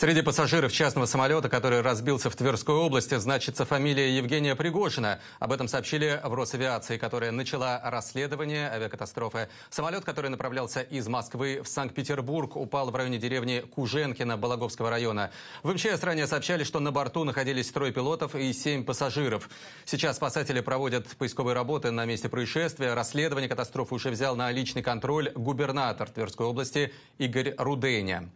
Среди пассажиров частного самолета, который разбился в Тверской области, значится фамилия Евгения Пригожина. Об этом сообщили в Росавиации, которая начала расследование авиакатастрофы. Самолет, который направлялся из Москвы в Санкт-Петербург, упал в районе деревни Куженкина Балаговского района. В МЧС ранее сообщали, что на борту находились трое пилотов и семь пассажиров. Сейчас спасатели проводят поисковые работы на месте происшествия. Расследование катастрофы уже взял на личный контроль губернатор Тверской области Игорь Руденя.